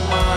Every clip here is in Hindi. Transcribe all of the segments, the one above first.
my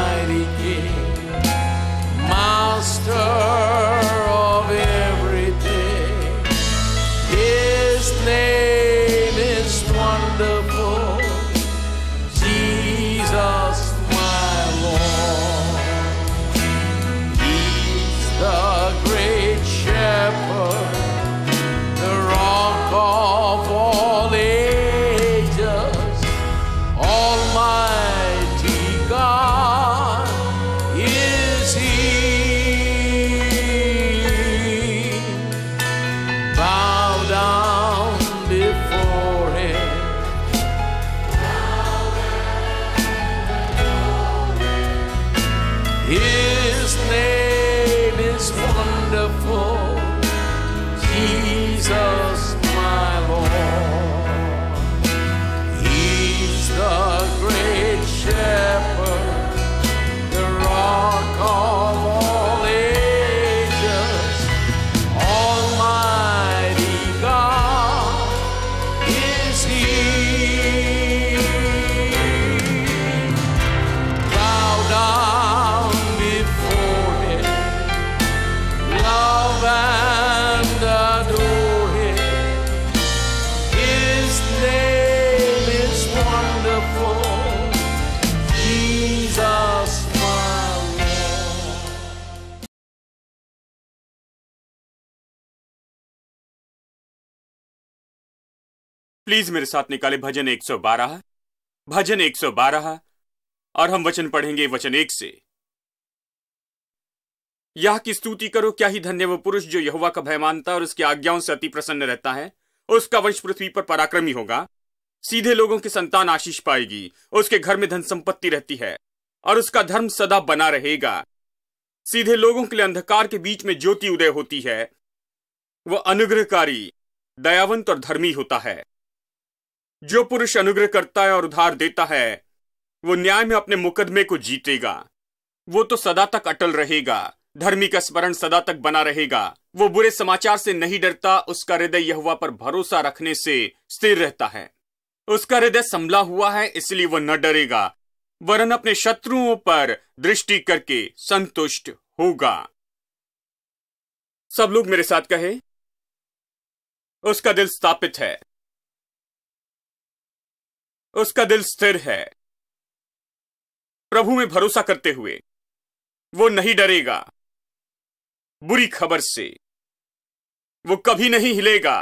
wonderful. प्लीज मेरे साथ निकाले भजन 112 भजन 112 और हम वचन पढ़ेंगे वचन एक से यह की स्तुति करो क्या ही धन्य वो पुरुष जो यहुआ का भय मानता और उसकी आज्ञाओं से अति प्रसन्न रहता है उसका वंश पृथ्वी पर पराक्रमी होगा सीधे लोगों की संतान आशीष पाएगी उसके घर में धन संपत्ति रहती है और उसका धर्म सदा बना रहेगा सीधे लोगों के लिए अंधकार के बीच में ज्योति उदय होती है वह अनुग्रहकारी दयावंत और धर्मी होता है जो पुरुष अनुग्रह करता है और उधार देता है वो न्याय में अपने मुकदमे को जीतेगा वो तो सदा तक अटल रहेगा धर्मी का स्मरण सदा तक बना रहेगा वो बुरे समाचार से नहीं डरता उसका हृदय यहुआ पर भरोसा रखने से स्थिर रहता है उसका हृदय संभला हुआ है इसलिए वह न डरेगा वरन अपने शत्रुओं पर दृष्टि करके संतुष्ट होगा सब लोग मेरे साथ कहे उसका दिल स्थापित है उसका दिल स्थिर है प्रभु में भरोसा करते हुए वो नहीं डरेगा बुरी खबर से वो कभी नहीं हिलेगा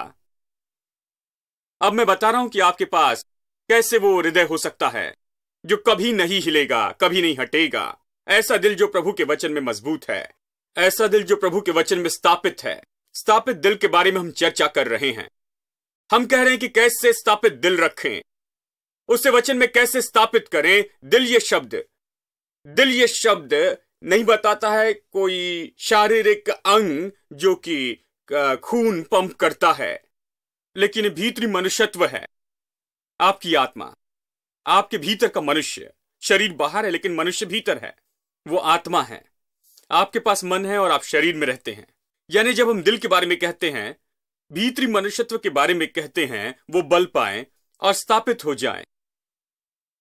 अब मैं बता रहा हूं कि आपके पास कैसे वो हृदय हो सकता है जो कभी नहीं हिलेगा कभी नहीं हटेगा ऐसा दिल जो प्रभु के वचन में मजबूत है ऐसा दिल जो प्रभु के वचन में स्थापित है स्थापित दिल के बारे में हम चर्चा कर रहे हैं हम कह रहे हैं कि कैसे स्थापित दिल रखें उससे वचन में कैसे स्थापित करें दिल ये शब्द दिल ये शब्द नहीं बताता है कोई शारीरिक अंग जो कि खून पंप करता है लेकिन भीतरी मनुष्यत्व है आपकी आत्मा आपके भीतर का मनुष्य शरीर बाहर है लेकिन मनुष्य भीतर है वो आत्मा है आपके पास मन है और आप शरीर में रहते हैं यानी जब हम दिल के बारे में कहते हैं भीतरी मनुष्यत्व के बारे में कहते हैं वो बल पाए और स्थापित हो जाए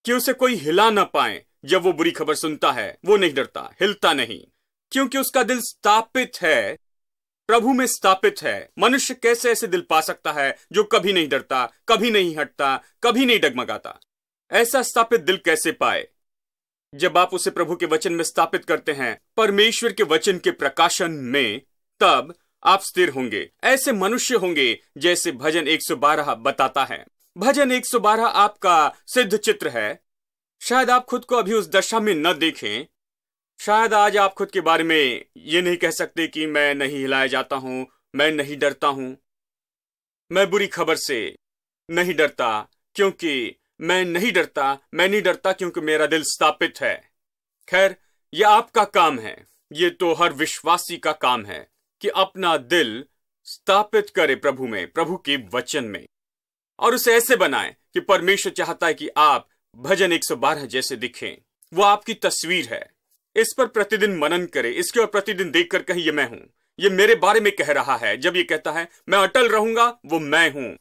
कि उसे कोई हिला ना पाए जब वो बुरी खबर सुनता है वो नहीं डरता हिलता नहीं क्योंकि उसका दिल स्थापित है प्रभु में स्थापित है मनुष्य कैसे ऐसे दिल पा सकता है जो कभी नहीं डरता कभी नहीं हटता कभी नहीं डगमगाता ऐसा स्थापित दिल कैसे पाए जब आप उसे प्रभु के वचन में स्थापित करते हैं परमेश्वर के वचन के प्रकाशन में तब आप स्थिर होंगे ऐसे मनुष्य होंगे जैसे भजन 112 बताता है भजन 112 आपका सिद्ध चित्र है शायद आप खुद को अभी उस दशा में न देखें शायद आज आप खुद के बारे में ये नहीं कह सकते कि मैं नहीं हिलाया जाता हूं मैं नहीं डरता हूं मैं बुरी खबर से नहीं डरता क्योंकि मैं नहीं डरता मैं नहीं डरता क्योंकि मेरा दिल स्थापित है खैर यह आपका काम है ये तो हर विश्वासी का काम है कि अपना दिल स्थापित करे प्रभु में प्रभु के वचन में और उसे ऐसे बनाएं कि परमेश्वर चाहता है कि आप भजन 112 जैसे दिखें वो आपकी तस्वीर है इस पर प्रतिदिन मनन करें इसके और प्रतिदिन देखकर कहीं ये मैं हूं ये मेरे बारे में कह रहा है जब ये कहता है मैं अटल रहूंगा वो मैं हूं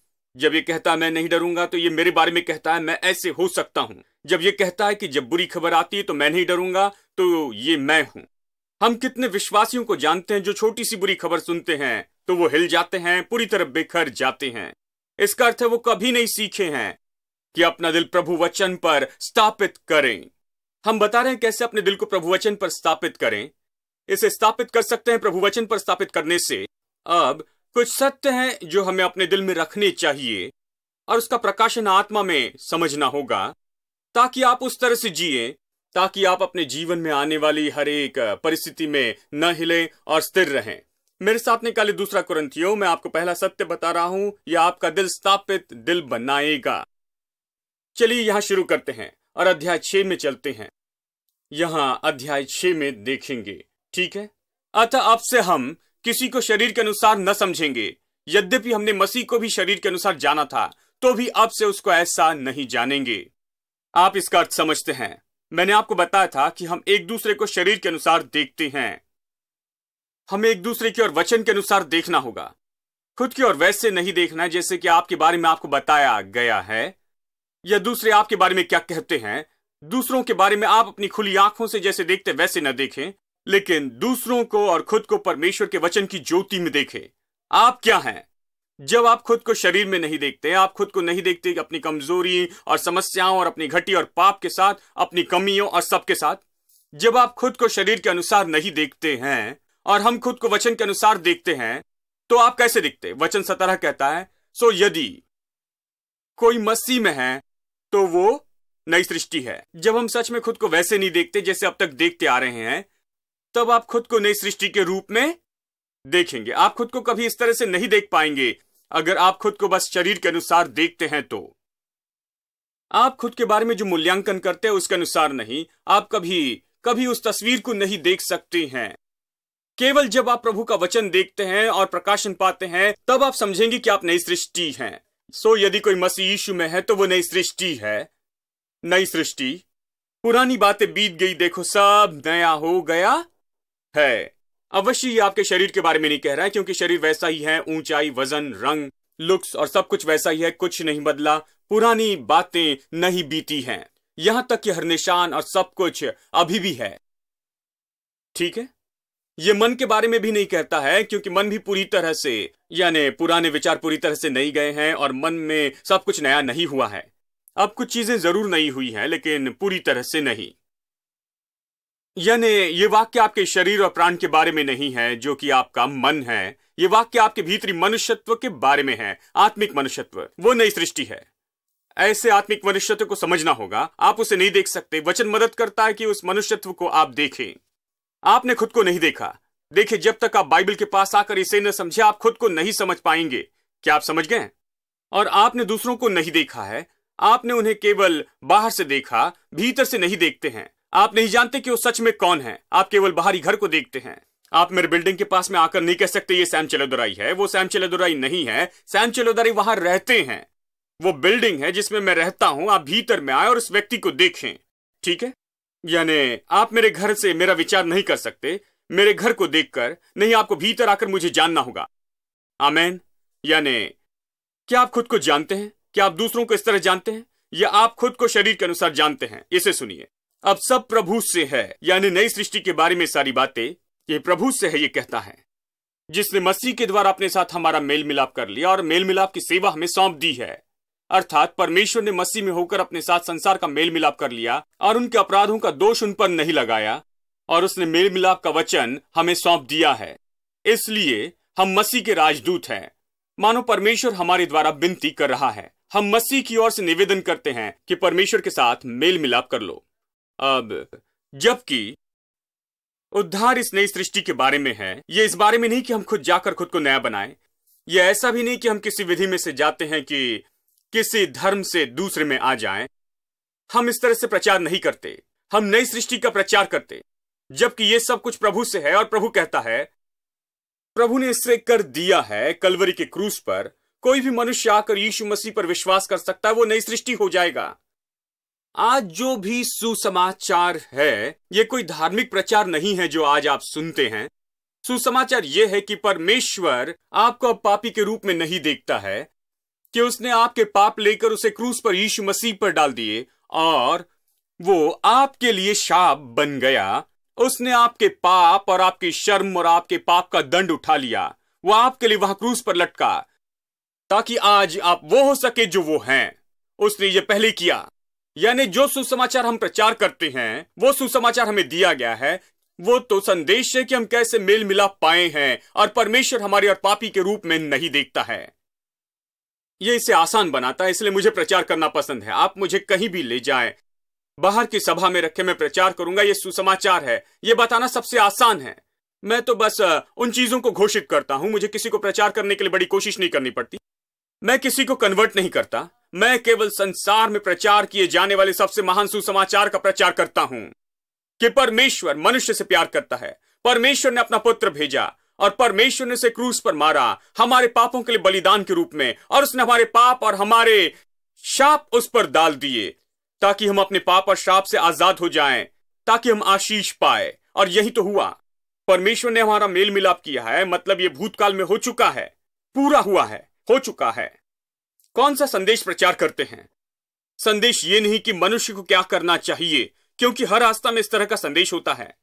जब ये कहता है मैं नहीं डरूंगा तो ये मेरे बारे में कहता है मैं ऐसे हो सकता हूं जब ये कहता है कि जब बुरी खबर आती है तो मैं नहीं डरूंगा तो ये मैं हूं हम कितने विश्वासियों को जानते हैं जो छोटी सी बुरी खबर सुनते हैं तो वो हिल जाते हैं पूरी तरह बेखर जाते हैं इसका अर्थ है वो कभी नहीं सीखे हैं कि अपना दिल प्रभु वचन पर स्थापित करें हम बता रहे हैं कैसे अपने दिल को प्रभु वचन पर स्थापित करें इसे स्थापित कर सकते हैं प्रभु वचन पर स्थापित करने से अब कुछ सत्य हैं जो हमें अपने दिल में रखने चाहिए और उसका प्रकाशन आत्मा में समझना होगा ताकि आप उस तरह से जिए ताकि आप अपने जीवन में आने वाली हर एक परिस्थिति में न हिलें और स्थिर रहें मेरे साथ निकाली दूसरा कुरंथियो मैं आपको पहला सत्य बता रहा हूं यह आपका दिल स्थापित दिल बनाएगा चलिए यहां शुरू करते हैं और अध्याय छह में चलते हैं यहां अध्याय छह में देखेंगे ठीक है अतः अब से हम किसी को शरीर के अनुसार न समझेंगे यद्यपि हमने मसीह को भी शरीर के अनुसार जाना था तो भी अब से उसको ऐसा नहीं जानेंगे आप इसका अर्थ समझते हैं मैंने आपको बताया था कि हम एक दूसरे को शरीर के अनुसार देखते हैं हमें एक दूसरे की और वचन के अनुसार देखना होगा खुद की और वैसे नहीं देखना है जैसे कि आपके बारे में आपको बताया गया है या दूसरे आपके बारे में क्या कहते हैं दूसरों के बारे में आप अपनी खुली आंखों से जैसे देखते वैसे न देखें लेकिन दूसरों को और खुद को परमेश्वर के वचन की ज्योति में देखें आप क्या हैं जब आप खुद को शरीर में नहीं देखते आप खुद को नहीं देखते अपनी कमजोरी और समस्याओं और अपनी घटी और पाप के साथ अपनी कमियों और सबके साथ जब आप खुद को शरीर के अनुसार नहीं देखते हैं और हम खुद को वचन के अनुसार देखते हैं तो आप कैसे दिखते वचन सतरह कहता है सो यदि कोई मसीह में है तो वो नई सृष्टि है जब हम सच में खुद को वैसे नहीं देखते जैसे अब तक देखते आ रहे हैं तब आप खुद को नई सृष्टि के रूप में देखेंगे आप खुद को कभी इस तरह से नहीं देख पाएंगे अगर आप खुद को बस शरीर के अनुसार देखते हैं तो आप खुद के बारे में जो मूल्यांकन करते हैं उसके अनुसार नहीं आप कभी कभी उस तस्वीर को नहीं देख सकते हैं केवल जब आप प्रभु का वचन देखते हैं और प्रकाशन पाते हैं तब आप समझेंगे कि आप नई सृष्टि हैं सो यदि कोई मसीह यीशु में है तो वो नई सृष्टि है नई सृष्टि पुरानी बातें बीत गई देखो सब नया हो गया है अवश्य ये आपके शरीर के बारे में नहीं कह रहा है क्योंकि शरीर वैसा ही है ऊंचाई वजन रंग लुक्स और सब कुछ वैसा ही है कुछ नहीं बदला पुरानी बातें नहीं बीती हैं यहां तक कि हर निशान और सब कुछ अभी भी है ठीक है ये मन के बारे में भी नहीं कहता है क्योंकि मन भी पूरी तरह से यानी पुराने विचार पूरी तरह से नहीं गए हैं और मन में सब कुछ नया नहीं हुआ है अब कुछ चीजें जरूर नहीं हुई हैं लेकिन पूरी तरह से नहीं यानी ये वाक्य आपके शरीर और प्राण के बारे में नहीं है जो कि आपका मन है ये वाक्य आपके भीतरी मनुष्यत्व के बारे में है आत्मिक मनुष्यत्व वो नई सृष्टि है ऐसे आत्मिक मनुष्यत्व को समझना होगा आप उसे नहीं देख सकते वचन मदद करता है कि उस मनुष्यत्व को आप देखें आपने खुद को नहीं देखा देखिए जब तक आप बाइबल के पास आकर इसे न समझे आप खुद को नहीं समझ पाएंगे क्या आप समझ गए और आपने दूसरों को नहीं देखा है आपने उन्हें केवल बाहर से देखा भीतर से नहीं देखते हैं आप नहीं जानते कि वो सच में कौन है आप केवल बाहरी घर को देखते हैं आप मेरे बिल्डिंग के पास में आकर नहीं कह सकते ये सैम चलोदराई है वो सैम चलोदराई नहीं है सैम चलोदराई वहां रहते हैं वो बिल्डिंग है जिसमें मैं रहता हूं आप भीतर में आए और उस व्यक्ति को देखें ठीक है यानी आप मेरे घर से मेरा विचार नहीं कर सकते मेरे घर को देखकर नहीं आपको भीतर आकर मुझे जानना होगा आमेन यानी क्या आप खुद को जानते हैं क्या आप दूसरों को इस तरह जानते हैं या आप खुद को शरीर के अनुसार जानते हैं इसे सुनिए अब सब प्रभु से है यानी नई सृष्टि के बारे में सारी बातें ये प्रभु से है ये कहता है जिसने मसीह के द्वारा अपने साथ हमारा मेल मिलाप कर लिया और मेल मिलाप की सेवा हमें सौंप दी है अर्थात परमेश्वर ने मसीह में होकर अपने साथ संसार का मेल मिलाप कर लिया और उनके अपराधों का दोष उन पर नहीं लगाया और उसने मेल मिलाप का वचन हमें सौंप दिया है इसलिए हम मसीह के राजदूत हैं मानो परमेश्वर हमारे द्वारा विनती कर रहा है हम मसीह की ओर से निवेदन करते हैं कि परमेश्वर के साथ मेल मिलाप कर लो अब जबकि उद्धार इस नई सृष्टि के बारे में है यह इस बारे में नहीं कि हम खुद जाकर खुद को नया बनाएं यह ऐसा भी नहीं कि हम किसी विधि में से जाते हैं कि किसी धर्म से दूसरे में आ जाएं, हम इस तरह से प्रचार नहीं करते हम नई सृष्टि का प्रचार करते जबकि ये सब कुछ प्रभु से है और प्रभु कहता है प्रभु ने इसे कर दिया है कलवरी के क्रूस पर कोई भी मनुष्य आकर यीशु मसीह पर विश्वास कर सकता है वो नई सृष्टि हो जाएगा आज जो भी सुसमाचार है ये कोई धार्मिक प्रचार नहीं है जो आज आप सुनते हैं सुसमाचार ये है कि परमेश्वर आपको अब पापी के रूप में नहीं देखता है कि उसने आपके पाप लेकर उसे क्रूस पर यीशु मसीह पर डाल दिए और वो आपके लिए शाप बन गया उसने आपके पाप और आपकी शर्म और आपके पाप का दंड उठा लिया वो आपके लिए वहां क्रूस पर लटका ताकि आज आप वो हो सके जो वो हैं उसने ये पहले किया यानी जो सुसमाचार हम प्रचार करते हैं वो सुसमाचार हमें दिया गया है वो तो संदेश है कि हम कैसे मेल मिला पाए हैं और परमेश्वर हमारे और पापी के रूप में नहीं देखता है ये इसे आसान बनाता है इसलिए मुझे प्रचार करना पसंद है आप मुझे कहीं भी ले जाए बाहर की सभा में रखे मैं प्रचार करूंगा ये सुसमाचार है ये बताना सबसे आसान है मैं तो बस उन चीजों को घोषित करता हूं मुझे किसी को प्रचार करने के लिए बड़ी कोशिश नहीं करनी पड़ती मैं किसी को कन्वर्ट नहीं करता मैं केवल संसार में प्रचार किए जाने वाले सबसे महान सुसमाचार का प्रचार करता हूं कि परमेश्वर मनुष्य से प्यार करता है परमेश्वर ने अपना पुत्र भेजा और परमेश्वर ने उसे क्रूस पर मारा हमारे पापों के लिए बलिदान के रूप में और उसने हमारे पाप और हमारे शाप उस पर डाल दिए ताकि हम अपने पाप और शाप से आजाद हो जाएं ताकि हम आशीष पाए और यही तो हुआ परमेश्वर ने हमारा मेल मिलाप किया है मतलब ये भूतकाल में हो चुका है पूरा हुआ है हो चुका है कौन सा संदेश प्रचार करते हैं संदेश ये नहीं कि मनुष्य को क्या करना चाहिए क्योंकि हर आस्था में इस तरह का संदेश होता है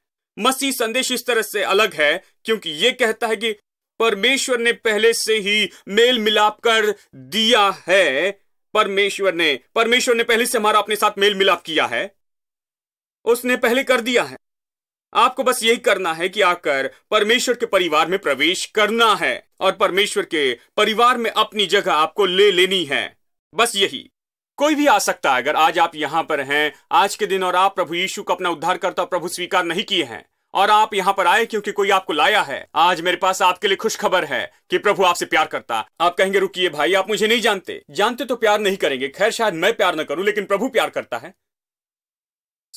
मसीह संदेश इस तरह से अलग है क्योंकि यह कहता है कि परमेश्वर ने पहले से ही मेल मिलाप कर दिया है परमेश्वर ने परमेश्वर ने पहले से हमारा अपने साथ मेल मिलाप किया है उसने पहले कर दिया है आपको बस यही करना है कि आकर परमेश्वर के परिवार में प्रवेश करना है और परमेश्वर के परिवार में अपनी जगह आपको ले लेनी है बस यही कोई भी आ सकता है अगर आज आप यहां पर हैं आज के दिन और आप प्रभु यीशु को अपना उद्धार करता प्रभु स्वीकार नहीं किए हैं और आप यहाँ पर आए क्योंकि कोई आपको लाया है आज मेरे पास आपके लिए खुश खबर है कि प्रभु आपसे प्यार करता आप कहेंगे रुकिए भाई आप मुझे नहीं जानते जानते तो प्यार नहीं करेंगे खैर शायद मैं प्यार न करूं लेकिन प्रभु प्यार करता है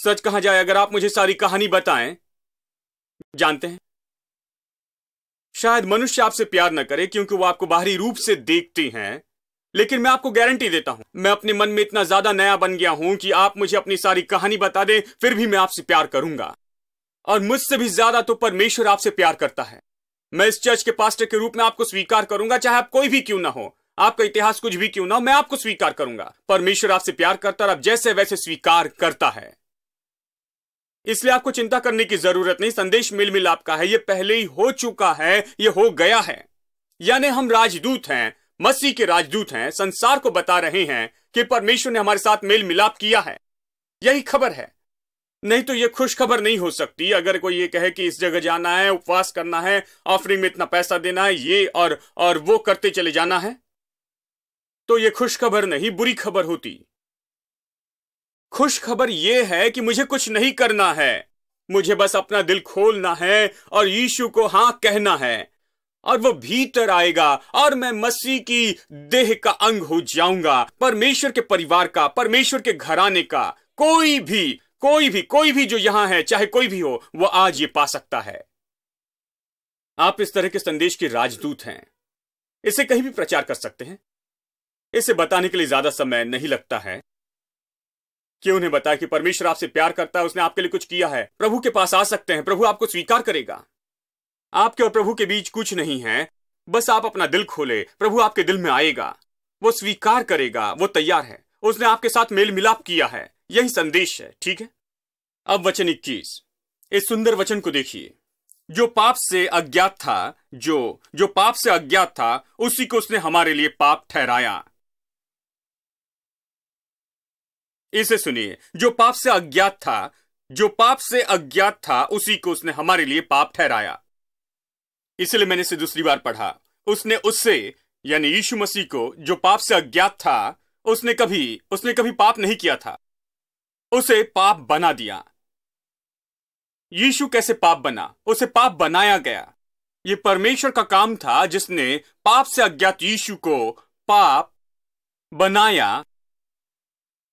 सच कहा जाए अगर आप मुझे सारी कहानी बताएं जानते हैं शायद मनुष्य आपसे प्यार न करे क्योंकि वो आपको बाहरी रूप से देखती हैं लेकिन मैं आपको गारंटी देता हूँ मैं अपने मन में इतना ज्यादा नया बन गया हूँ कि आप मुझे अपनी सारी कहानी बता दें फिर भी मैं आपसे प्यार करूंगा और मुझसे भी ज्यादा तो परमेश्वर आपसे प्यार करता है मैं इस चर्च के पास्टर के रूप में आपको स्वीकार करूंगा चाहे आप कोई भी क्यों ना हो आपका इतिहास कुछ भी क्यों ना हो मैं आपको स्वीकार करूंगा परमेश्वर आपसे प्यार करता और आप जैसे वैसे स्वीकार करता है इसलिए आपको चिंता करने की जरूरत नहीं संदेश मिल मिल आपका है ये पहले ही हो चुका है ये हो गया है यानी हम राजदूत हैं मसीह के राजदूत हैं संसार को बता रहे हैं कि परमेश्वर ने हमारे साथ मेल मिलाप किया है यही खबर है नहीं तो यह खुश खबर नहीं हो सकती अगर कोई ये कहे कि इस जगह जाना है उपवास करना है ऑफरिंग में इतना पैसा देना है ये और और वो करते चले जाना है तो यह खुश खबर नहीं बुरी खबर होती खुश खबर है कि मुझे कुछ नहीं करना है मुझे बस अपना दिल खोलना है और यीशु को हां कहना है और वो भीतर आएगा और मैं मसीह की देह का अंग हो जाऊंगा परमेश्वर के परिवार का परमेश्वर के घराने का कोई भी कोई भी कोई भी जो यहां है चाहे कोई भी हो वो आज ये पा सकता है आप इस तरह के संदेश के राजदूत हैं इसे कहीं भी प्रचार कर सकते हैं इसे बताने के लिए ज्यादा समय नहीं लगता है कि उन्हें बताया कि परमेश्वर आपसे प्यार करता है उसने आपके लिए कुछ किया है प्रभु के पास आ सकते हैं प्रभु आपको स्वीकार करेगा आपके और प्रभु के बीच कुछ नहीं है बस आप अपना दिल खोले प्रभु आपके दिल में आएगा वो स्वीकार करेगा वो तैयार है उसने आपके साथ मेल मिलाप किया है यही संदेश है ठीक है अब वचन इक्कीस इस सुंदर वचन को देखिए जो पाप से अज्ञात था जो जो पाप से अज्ञात था उसी को उसने हमारे लिए पाप ठहराया इसे सुनिए जो पाप से अज्ञात था जो पाप से अज्ञात था उसी को उसने हमारे लिए पाप ठहराया इसलिए मैंने इसे दूसरी बार पढ़ा उसने उससे यानी यीशु मसीह को जो पाप से अज्ञात था उसने कभी उसने कभी पाप नहीं किया था उसे पाप बना दिया यीशु कैसे पाप बना उसे पाप बनाया गया यह परमेश्वर का काम था जिसने पाप से अज्ञात यीशु को पाप बनाया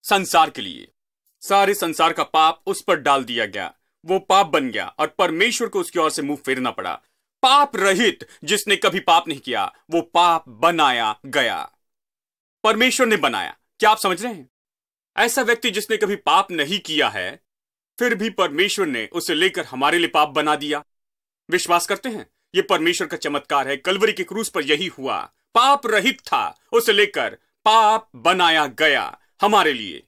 संसार के लिए सारे संसार का पाप उस पर डाल दिया गया वो पाप बन गया और परमेश्वर को उसकी ओर से मुंह फेरना पड़ा पाप रहित जिसने कभी पाप नहीं किया वो पाप बनाया गया परमेश्वर ने बनाया क्या आप समझ रहे हैं ऐसा व्यक्ति जिसने कभी पाप नहीं किया है फिर भी परमेश्वर ने उसे लेकर हमारे लिए पाप बना दिया विश्वास करते हैं यह परमेश्वर का चमत्कार है कलवरी के क्रूज पर यही हुआ पाप रहित था उसे लेकर पाप बनाया गया हमारे लिए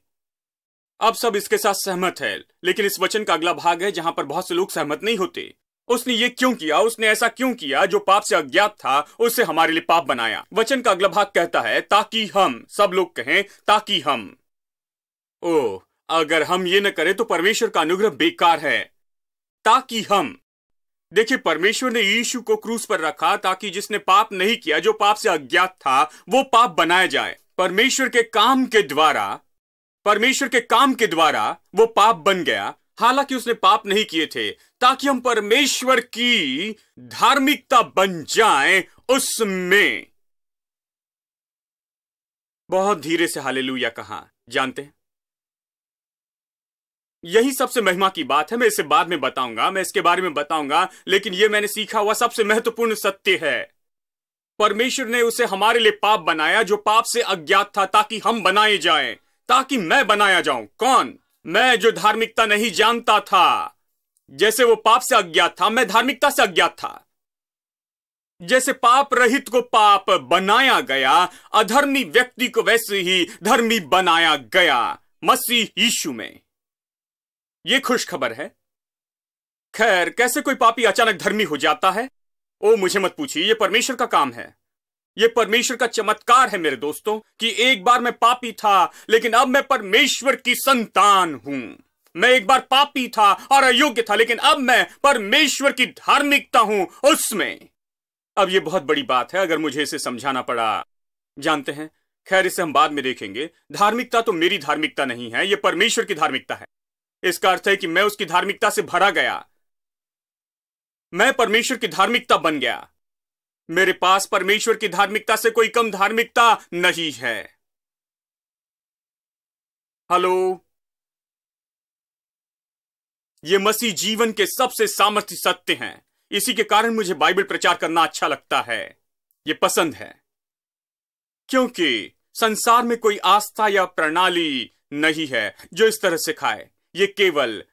अब सब इसके साथ सहमत है लेकिन इस वचन का अगला भाग है जहां पर बहुत से लोग सहमत नहीं होते उसने ये क्यों किया उसने ऐसा क्यों किया जो पाप से अज्ञात था उसे हमारे लिए पाप बनाया वचन का अगला भाग कहता है ताकि हम सब लोग कहें ताकि हम ओ अगर हम ये न करें तो परमेश्वर का अनुग्रह बेकार है ताकि हम देखिए परमेश्वर ने यीशु को क्रूस पर रखा ताकि जिसने पाप नहीं किया जो पाप से अज्ञात था वो पाप बनाया जाए परमेश्वर के काम के द्वारा परमेश्वर के काम के द्वारा वो पाप बन गया हालांकि उसने पाप नहीं किए थे ताकि हम परमेश्वर की धार्मिकता बन जाएं उसमें बहुत धीरे से हालेलुया कहा जानते हैं यही सबसे महिमा की बात है मैं इसे बाद में बताऊंगा मैं इसके बारे में बताऊंगा लेकिन यह मैंने सीखा हुआ सबसे महत्वपूर्ण सत्य है परमेश्वर ने उसे हमारे लिए पाप बनाया जो पाप से अज्ञात था ताकि हम बनाए जाएं ताकि मैं बनाया जाऊं कौन मैं जो धार्मिकता नहीं जानता था जैसे वो पाप से अज्ञात था मैं धार्मिकता से अज्ञात था जैसे पाप रहित को पाप बनाया गया अधर्मी व्यक्ति को वैसे ही धर्मी बनाया गया मसीह यीशु में यह खुश खबर है खैर कैसे कोई पापी अचानक धर्मी हो जाता है ओ मुझे मत पूछिए यह परमेश्वर का काम है ये परमेश्वर का चमत्कार है मेरे दोस्तों कि एक बार मैं पापी था लेकिन अब मैं परमेश्वर की संतान हूं मैं एक बार पापी था और अयोग्य था लेकिन अब मैं परमेश्वर की धार्मिकता हूं उसमें अब यह बहुत बड़ी बात है अगर मुझे इसे समझाना पड़ा जानते हैं खैर इसे हम बाद में देखेंगे धार्मिकता तो मेरी धार्मिकता नहीं है यह परमेश्वर की धार्मिकता है इसका अर्थ है कि मैं उसकी धार्मिकता से भरा गया मैं परमेश्वर की धार्मिकता बन गया मेरे पास परमेश्वर की धार्मिकता से कोई कम धार्मिकता नहीं है हेलो ये मसीह जीवन के सबसे सामर्थ्य सत्य हैं इसी के कारण मुझे बाइबल प्रचार करना अच्छा लगता है ये पसंद है क्योंकि संसार में कोई आस्था या प्रणाली नहीं है जो इस तरह से खाए ये केवल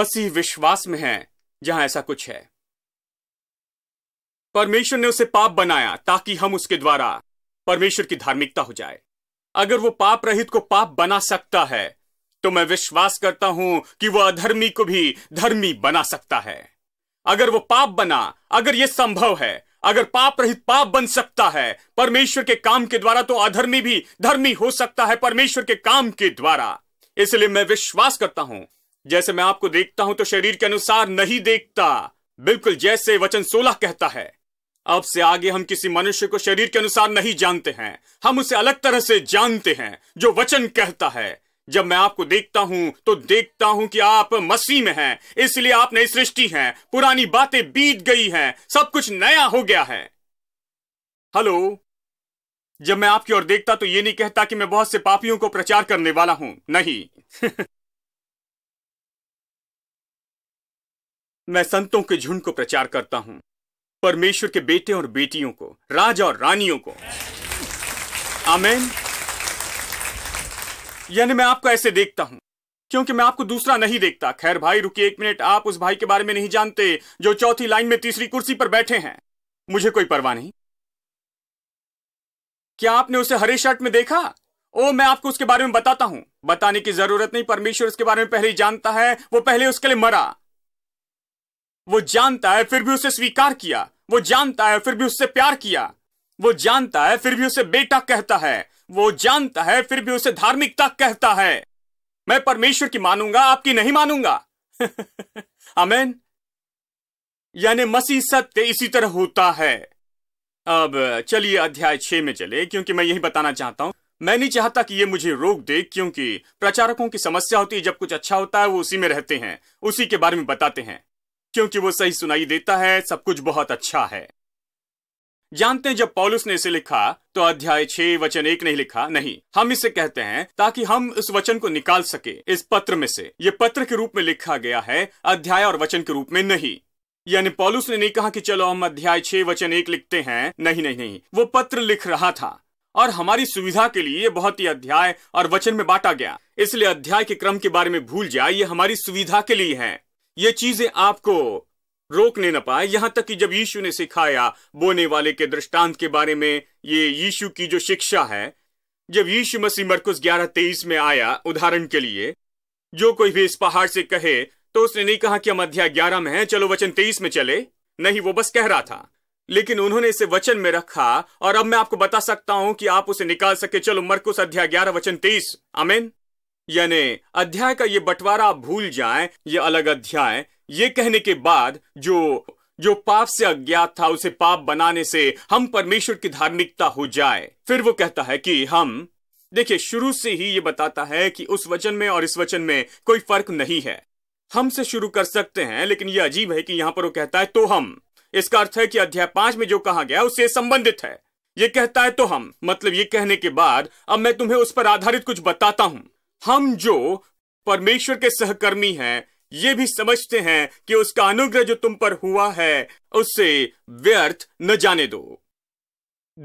मसीह विश्वास में है जहां ऐसा कुछ है परमेश्वर ने उसे पाप बनाया ताकि हम उसके द्वारा परमेश्वर की धार्मिकता हो जाए अगर वो पाप रहित को पाप बना सकता है तो मैं विश्वास करता हूं कि वह अधर्मी को भी धर्मी बना सकता है अगर वो पाप बना अगर यह संभव है अगर पाप रहित पाप बन सकता है परमेश्वर के काम के द्वारा तो अधर्मी भी धर्मी हो सकता है परमेश्वर के काम के द्वारा इसलिए मैं विश्वास करता हूं जैसे मैं आपको देखता हूं तो शरीर के अनुसार नहीं देखता बिल्कुल जैसे वचन सोलह कहता है अब से आगे हम किसी मनुष्य को शरीर के अनुसार नहीं जानते हैं हम उसे अलग तरह से जानते हैं जो वचन कहता है जब मैं आपको देखता हूं तो देखता हूं कि आप मसीह में हैं इसलिए आप नई सृष्टि हैं पुरानी बातें बीत गई हैं सब कुछ नया हो गया है हेलो जब मैं आपकी ओर देखता तो ये नहीं कहता कि मैं बहुत से पापियों को प्रचार करने वाला हूं नहीं मैं संतों के झुंड को प्रचार करता हूं परमेश्वर के बेटे और बेटियों को राजा और रानियों को आमेन यानी मैं आपको ऐसे देखता हूं क्योंकि मैं आपको दूसरा नहीं देखता खैर भाई रुकिए एक मिनट आप उस भाई के बारे में नहीं जानते जो चौथी लाइन में तीसरी कुर्सी पर बैठे हैं मुझे कोई परवाह नहीं क्या आपने उसे हरे शर्ट में देखा ओ मैं आपको उसके बारे में बताता हूं बताने की जरूरत नहीं परमेश्वर उसके बारे में पहले ही जानता है वो पहले उसके लिए मरा वो जानता है फिर भी उसे स्वीकार किया वो जानता है फिर भी उससे प्यार किया वो जानता है फिर भी उसे बेटा कहता है वो जानता है फिर भी उसे धार्मिकता कहता है मैं परमेश्वर की मानूंगा आपकी नहीं मानूंगा अमेन यानी मसीह सत्य इसी तरह होता है अब चलिए अध्याय छह में चले क्योंकि मैं यही बताना चाहता हूं मैं नहीं चाहता कि ये मुझे रोक दे क्योंकि प्रचारकों की समस्या होती है जब कुछ अच्छा होता है वो उसी में रहते हैं उसी के बारे में बताते हैं क्योंकि वो सही सुनाई देता है सब कुछ बहुत अच्छा है जानते हैं जब पॉलुस ने इसे लिखा तो अध्याय छह वचन एक नहीं लिखा नहीं हम इसे कहते हैं ताकि हम इस वचन को निकाल सके इस पत्र में से ये पत्र के रूप में लिखा गया है अध्याय और वचन के रूप में नहीं यानी पॉलुस ने नहीं कहा कि चलो हम अध्याय छह वचन एक लिखते हैं नहीं नहीं नहीं वो पत्र लिख रहा था और हमारी सुविधा के लिए बहुत ही अध्याय और वचन में बांटा गया इसलिए अध्याय के क्रम के बारे में भूल जाए ये हमारी सुविधा के लिए है ये चीजें आपको रोकने न पाए यहां तक कि जब यीशु ने सिखाया बोने वाले के दृष्टांत के बारे में ये यीशु की जो शिक्षा है जब यीशु मसीह मरकुस ग्यारह तेईस में आया उदाहरण के लिए जो कोई भी इस पहाड़ से कहे तो उसने नहीं कहा कि हम अध्याय ग्यारह में है चलो वचन तेईस में चले नहीं वो बस कह रहा था लेकिन उन्होंने इसे वचन में रखा और अब मैं आपको बता सकता हूं कि आप उसे निकाल सके चलो मरकुस अध्याय ग्यारह वचन तेईस अमेन यानी अध्याय का ये बंटवारा आप भूल जाए ये अलग अध्याय ये कहने के बाद जो जो पाप से अज्ञात था उसे पाप बनाने से हम परमेश्वर की धार्मिकता हो जाए फिर वो कहता है कि हम देखिए शुरू से ही ये बताता है कि उस वचन में और इस वचन में कोई फर्क नहीं है हम से शुरू कर सकते हैं लेकिन यह अजीब है कि यहां पर वो कहता है तो हम इसका अर्थ है कि अध्याय पांच में जो कहा गया उससे संबंधित है ये कहता है तो हम मतलब ये कहने के बाद अब मैं तुम्हें उस पर आधारित कुछ बताता हूं हम जो परमेश्वर के सहकर्मी हैं ये भी समझते हैं कि उसका अनुग्रह जो तुम पर हुआ है उसे व्यर्थ न जाने दो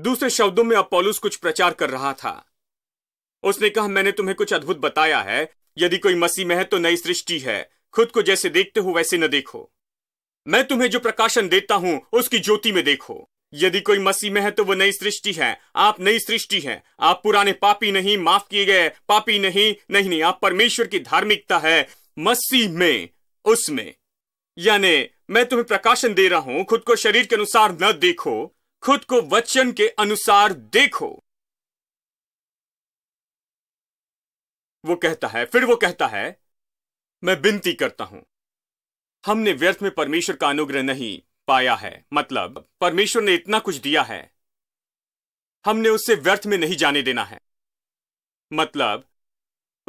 दूसरे शब्दों में अपोलुस कुछ प्रचार कर रहा था उसने कहा मैंने तुम्हें कुछ अद्भुत बताया है यदि कोई मसीह में है तो नई सृष्टि है खुद को जैसे देखते हो वैसे न देखो मैं तुम्हें जो प्रकाशन देता हूं उसकी ज्योति में देखो यदि कोई मसीह में है तो वो नई सृष्टि है आप नई सृष्टि है आप पुराने पापी नहीं माफ किए गए पापी नहीं नहीं नहीं आप परमेश्वर की धार्मिकता है मसीह में उसमें यानी मैं तुम्हें प्रकाशन दे रहा हूं खुद को शरीर के अनुसार न देखो खुद को वचन के अनुसार देखो वो कहता है फिर वो कहता है मैं विनती करता हूं हमने व्यर्थ में परमेश्वर का अनुग्रह नहीं पाया है मतलब परमेश्वर ने इतना कुछ दिया है हमने उसे व्यर्थ में नहीं जाने देना है मतलब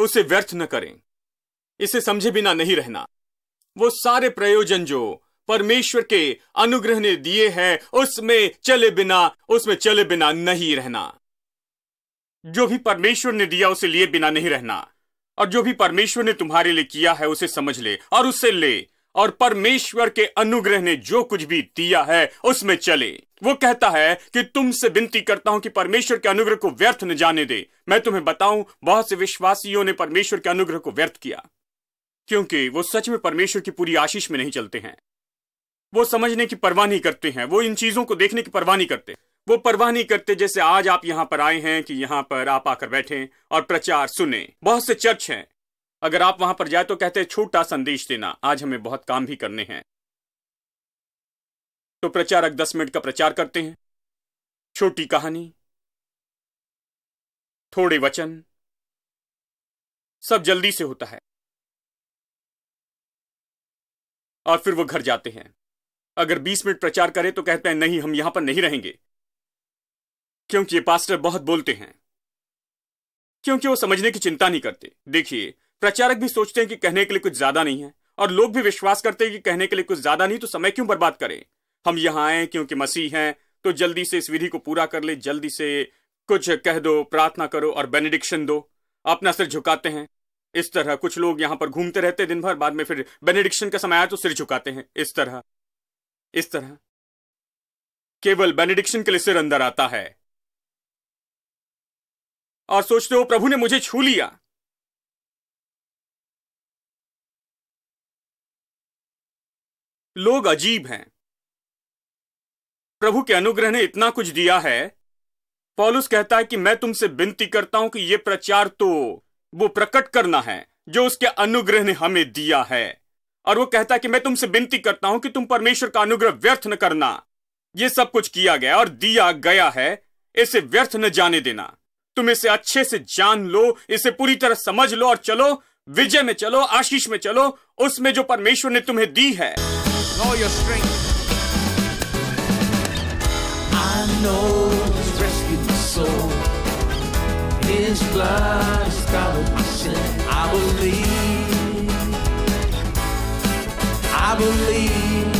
उसे व्यर्थ न करें इसे समझे बिना नहीं रहना वो सारे प्रयोजन जो परमेश्वर के अनुग्रह ने दिए हैं उसमें चले बिना उसमें चले बिना नहीं रहना जो भी परमेश्वर ने दिया उसे लिए बिना नहीं रहना और जो भी परमेश्वर ने तुम्हारे लिए किया है उसे समझ ले और उससे ले और परमेश्वर के अनुग्रह ने जो कुछ भी दिया है उसमें चले वो कहता है कि तुमसे विनती करता हूं कि परमेश्वर के अनुग्रह को व्यर्थ न जाने दे मैं तुम्हें बताऊं बहुत से विश्वासियों ने परमेश्वर के अनुग्रह को व्यर्थ किया क्योंकि वो सच में परमेश्वर की पूरी आशीष में नहीं चलते हैं वो समझने की परवाह नहीं करते हैं वो इन चीजों को देखने की परवाह नहीं करते वो परवाह नहीं करते जैसे आज आप यहाँ पर आए हैं कि यहाँ पर आप आकर बैठे और प्रचार सुने बहुत से चर्च हैं अगर आप वहां पर जाए तो कहते छोटा संदेश देना आज हमें बहुत काम भी करने हैं तो प्रचारक दस मिनट का प्रचार करते हैं छोटी कहानी थोड़े वचन सब जल्दी से होता है और फिर वो घर जाते हैं अगर 20 मिनट प्रचार करें तो कहते हैं नहीं हम यहां पर नहीं रहेंगे क्योंकि ये पास्टर बहुत बोलते हैं क्योंकि वो समझने की चिंता नहीं करते देखिए प्रचारक भी सोचते हैं कि कहने के लिए कुछ ज्यादा नहीं है और लोग भी विश्वास करते हैं कि कहने के लिए कुछ ज्यादा नहीं तो समय क्यों बर्बाद करें हम यहां आए क्योंकि मसीह हैं तो जल्दी से इस विधि को पूरा कर ले जल्दी से कुछ कह दो प्रार्थना करो और बेनिडिक्शन दो अपना सिर झुकाते हैं इस तरह कुछ लोग यहां पर घूमते रहते हैं दिन भर बाद में फिर बेनिडिक्शन का समय आया तो सिर झुकाते हैं इस तरह इस तरह केवल बेनिडिक्शन के लिए सिर अंदर आता है और सोचते हो प्रभु ने मुझे छू लिया लोग अजीब हैं प्रभु के अनुग्रह ने इतना कुछ दिया है पॉलुस कहता है कि मैं तुमसे विनती करता हूं कि यह प्रचार तो वो प्रकट करना है जो उसके अनुग्रह ने हमें दिया है और वो कहता है कि मैं तुमसे विनती करता हूं कि तुम परमेश्वर का अनुग्रह व्यर्थ न करना यह सब कुछ किया गया और दिया गया है इसे व्यर्थ न जाने देना तुम इसे अच्छे से जान लो इसे पूरी तरह समझ लो और चलो विजय में चलो आशीष में चलो उसमें जो परमेश्वर ने तुम्हें दी है and all your strength. I know He's rescued my soul. His blood has covered my sin. I believe. I believe.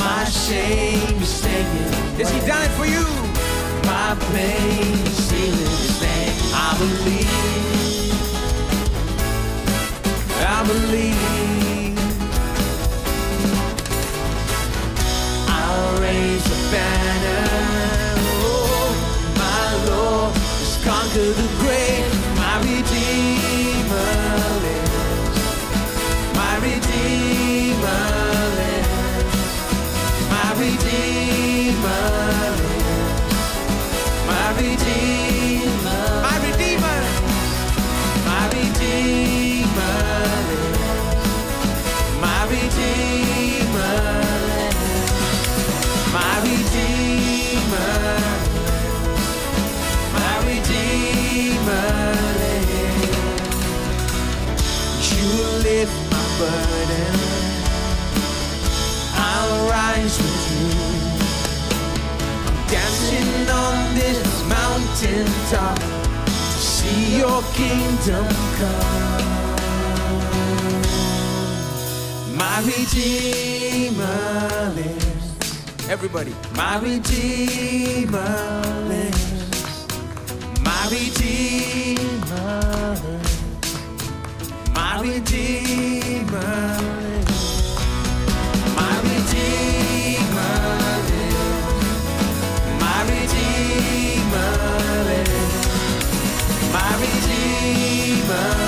My shame is taken. Is He dying for you? My pain is healing. I believe. I believe I'll raise a banner. Oh, my Lord has conquered. crashing on this mountain top to see your kingdom come. My Redeemer lives. Everybody, my Redeemer lives. My Redeemer lives. My Redeemer lives. my